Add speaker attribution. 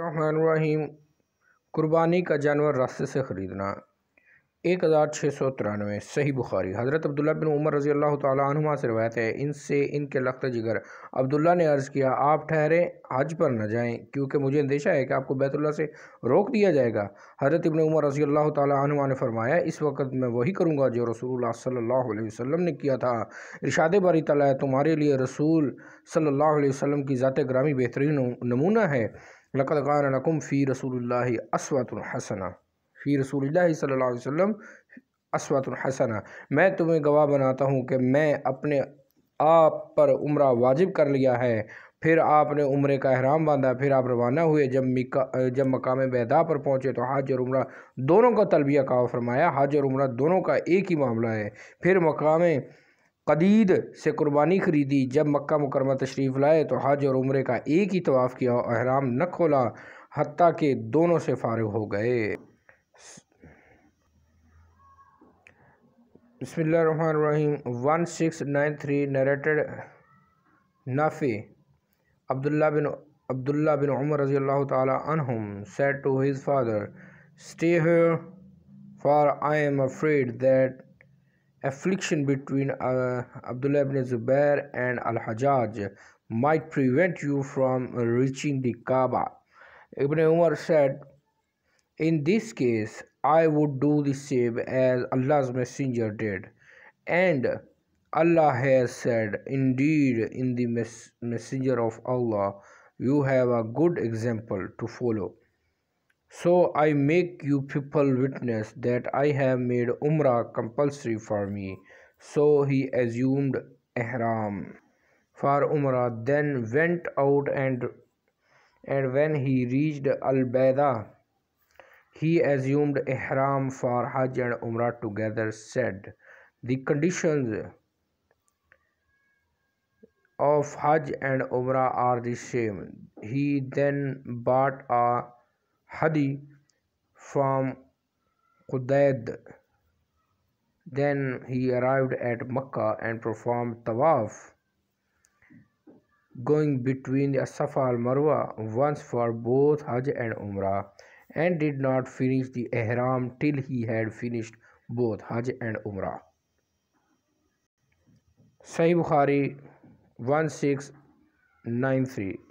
Speaker 1: रहीम कुर्बानी का जानवर रास्ते से ख़रीदना एक हज़ार छः सौ तिरानवे सही बुखारी हज़रत अब्दुल्ला बिन उमर रज़ी अल्लाह तुमा से रवायत है इनसे इनके लख्त जिगर अब्दुल्ला ने अर्ज़ किया आप ठहरें हज पर न जाएं क्योंकि मुझे अंदेशा है कि आपको बैतुल्ला से रोक दिया जाएगा हज़रत इबन उमर रज़ी अल्लाह तुमा ने फरमाया इस वक्त मैं वही करूँगा जो रसूल सल्ला वसम ने किया था इरशाद बारी तला तुम्हारे लिए रसूल सल्ला वसम की ज़ात ग्रामी बेहतरीन नमूना है लक़ानकुम फ़ी रसूल असवातुलहसना फ़ी रसूल सल्ला वसम असवातुलहसना मैं तुम्हें गवाह बनाता हूँ कि मैं अपने आप पर उम्र वाजिब कर लिया है फिर आपने उम्र का अहराम बांधा फिर आप रवाना हुए जब मिका जब मकाम बैदा पर पहुँचे तो हज और उम्र दोनों का तलबिया का फरमाया हज और उम्र दोनों का एक ही मामला है फिर मकाम कदीद से कुर्बानी खरीदी जब मक्का मुकरमा तशरीफ़ लाए तो हज और उम्र का एक ही तवाफ़ किया और अहराम न खोला हती के दोनों से फारग हो गए बसमीम one six nine three narrated Nafi Abdullah bin Abdullah bin Umar रजी अल्लाह तहम said to his father stay for I am afraid that affliction between uh, Abdullah ibn Zubair and Al-Hajjaj might prevent you from reaching the Kaaba. Ibn Umar said, In this case, I would do the same as Allah's messenger did. And Allah has said, Indeed, in the mes messenger of Allah, you have a good example to follow. So I make you people witness that I have made Umrah compulsory for me. So he assumed Ihram for Umrah, then went out and and when he reached Al-Baida, he assumed Ihram for Hajj and Umrah together, said, The conditions of Hajj and Umrah are the same. He then bought a Hadi from Qudayd. Then he arrived at Mecca and performed Tawaf, going between the Safa Marwa once for both Hajj and Umrah, and did not finish the Ihram till he had finished both Hajj and Umrah. Sahih Bukhari 1693